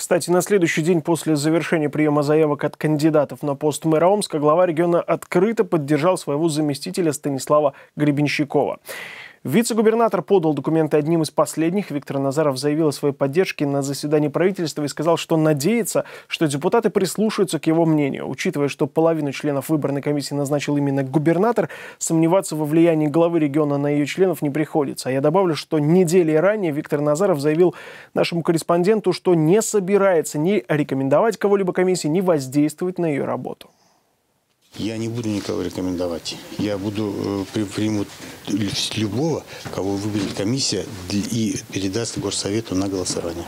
Кстати, на следующий день после завершения приема заявок от кандидатов на пост мэра Омска глава региона открыто поддержал своего заместителя Станислава Гребенщикова. Вице-губернатор подал документы одним из последних. Виктор Назаров заявил о своей поддержке на заседании правительства и сказал, что надеется, что депутаты прислушаются к его мнению. Учитывая, что половину членов выборной комиссии назначил именно губернатор, сомневаться во влиянии главы региона на ее членов не приходится. А я добавлю, что недели ранее Виктор Назаров заявил нашему корреспонденту, что не собирается ни рекомендовать кого-либо комиссии, ни воздействовать на ее работу я не буду никого рекомендовать. Я буду э, приму любого, кого выберет комиссия и передаст горсовету на голосование.